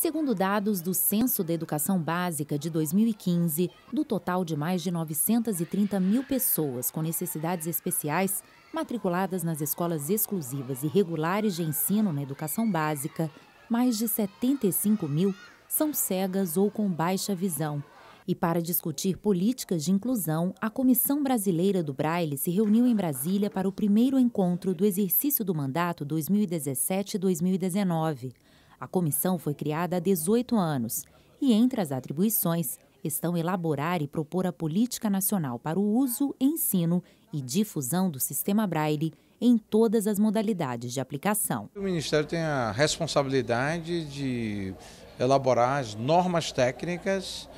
Segundo dados do Censo da Educação Básica de 2015, do total de mais de 930 mil pessoas com necessidades especiais matriculadas nas escolas exclusivas e regulares de ensino na educação básica, mais de 75 mil são cegas ou com baixa visão. E para discutir políticas de inclusão, a Comissão Brasileira do Braille se reuniu em Brasília para o primeiro encontro do exercício do mandato 2017-2019. A comissão foi criada há 18 anos e, entre as atribuições, estão elaborar e propor a política nacional para o uso, ensino e difusão do sistema Braille em todas as modalidades de aplicação. O Ministério tem a responsabilidade de elaborar as normas técnicas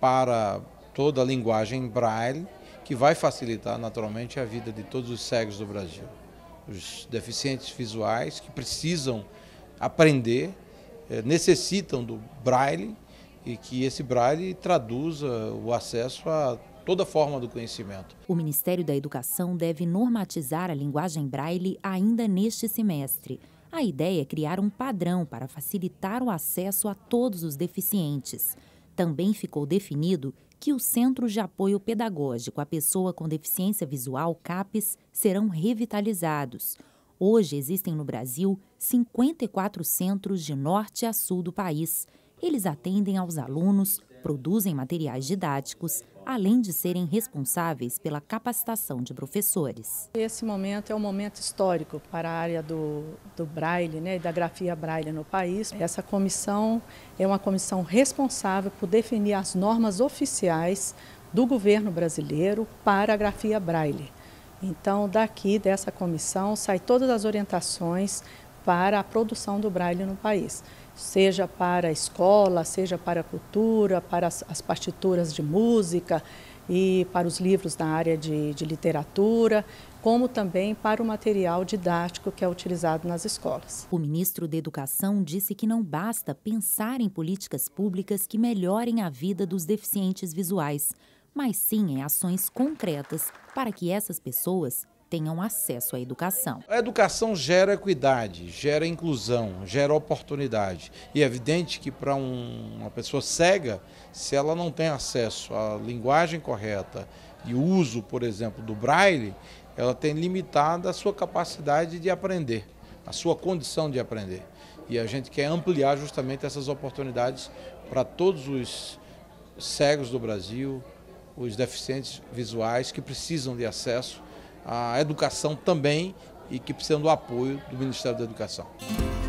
para toda a linguagem Braille, que vai facilitar naturalmente a vida de todos os cegos do Brasil. Os deficientes visuais que precisam aprender eh, necessitam do braille e que esse braille traduza o acesso a toda forma do conhecimento. O Ministério da Educação deve normatizar a linguagem braille ainda neste semestre. A ideia é criar um padrão para facilitar o acesso a todos os deficientes. Também ficou definido que os Centros de Apoio Pedagógico à Pessoa com Deficiência Visual, CAPES, serão revitalizados. Hoje existem no Brasil 54 centros de norte a sul do país. Eles atendem aos alunos, produzem materiais didáticos, além de serem responsáveis pela capacitação de professores. Esse momento é um momento histórico para a área do, do braille né, e da grafia braille no país. Essa comissão é uma comissão responsável por definir as normas oficiais do governo brasileiro para a grafia braille. Então, daqui dessa comissão sai todas as orientações para a produção do braille no país, seja para a escola, seja para a cultura, para as, as partituras de música e para os livros da área de, de literatura, como também para o material didático que é utilizado nas escolas. O ministro da Educação disse que não basta pensar em políticas públicas que melhorem a vida dos deficientes visuais mas sim em é ações concretas para que essas pessoas tenham acesso à educação. A educação gera equidade, gera inclusão, gera oportunidade. E é evidente que para um, uma pessoa cega, se ela não tem acesso à linguagem correta e uso, por exemplo, do braille, ela tem limitada a sua capacidade de aprender, a sua condição de aprender. E a gente quer ampliar justamente essas oportunidades para todos os cegos do Brasil, os deficientes visuais que precisam de acesso à educação também e que precisam do apoio do Ministério da Educação.